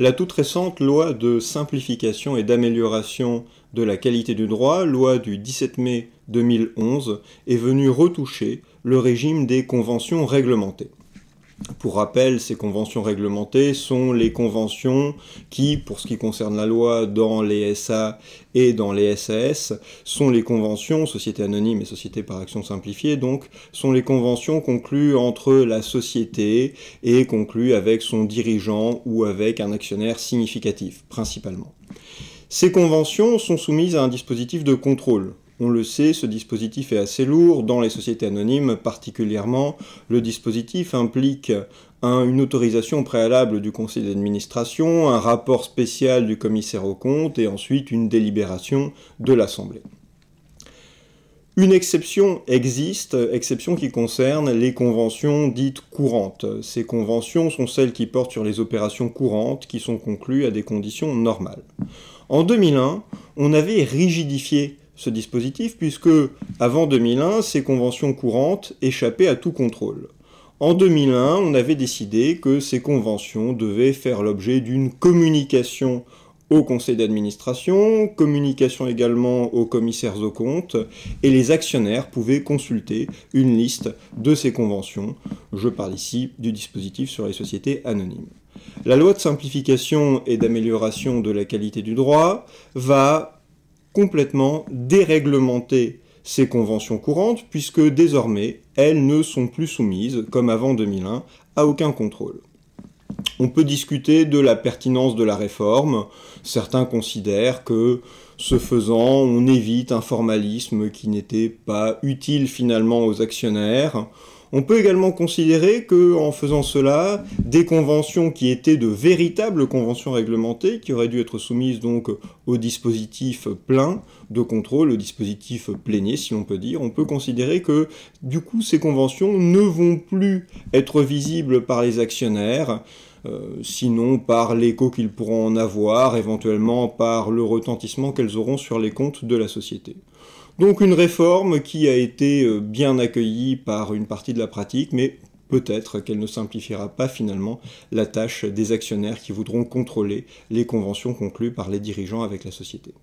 la toute récente loi de simplification et d'amélioration de la qualité du droit, loi du 17 mai 2011, est venue retoucher le régime des conventions réglementées. Pour rappel, ces conventions réglementées sont les conventions qui, pour ce qui concerne la loi dans les SA et dans les SAS, sont les conventions, société anonyme et société par action simplifiée, donc, sont les conventions conclues entre la société et conclues avec son dirigeant ou avec un actionnaire significatif, principalement. Ces conventions sont soumises à un dispositif de contrôle on le sait, ce dispositif est assez lourd. Dans les sociétés anonymes particulièrement, le dispositif implique une autorisation préalable du conseil d'administration, un rapport spécial du commissaire aux comptes et ensuite une délibération de l'Assemblée. Une exception existe, exception qui concerne les conventions dites courantes. Ces conventions sont celles qui portent sur les opérations courantes qui sont conclues à des conditions normales. En 2001, on avait rigidifié ce dispositif, puisque avant 2001, ces conventions courantes échappaient à tout contrôle. En 2001, on avait décidé que ces conventions devaient faire l'objet d'une communication au conseil d'administration, communication également aux commissaires aux comptes, et les actionnaires pouvaient consulter une liste de ces conventions. Je parle ici du dispositif sur les sociétés anonymes. La loi de simplification et d'amélioration de la qualité du droit va complètement déréglementer ces conventions courantes, puisque désormais, elles ne sont plus soumises, comme avant 2001, à aucun contrôle. On peut discuter de la pertinence de la réforme. Certains considèrent que, ce faisant, on évite un formalisme qui n'était pas utile finalement aux actionnaires. On peut également considérer que, en faisant cela, des conventions qui étaient de véritables conventions réglementées, qui auraient dû être soumises donc au dispositif plein de contrôle, au dispositif plénier, si l'on peut dire, on peut considérer que, du coup, ces conventions ne vont plus être visibles par les actionnaires, euh, sinon par l'écho qu'ils pourront en avoir, éventuellement par le retentissement qu'elles auront sur les comptes de la société. Donc une réforme qui a été euh, bien accueillie par une partie de la pratique, mais peut-être qu'elle ne simplifiera pas finalement la tâche des actionnaires qui voudront contrôler les conventions conclues par les dirigeants avec la société.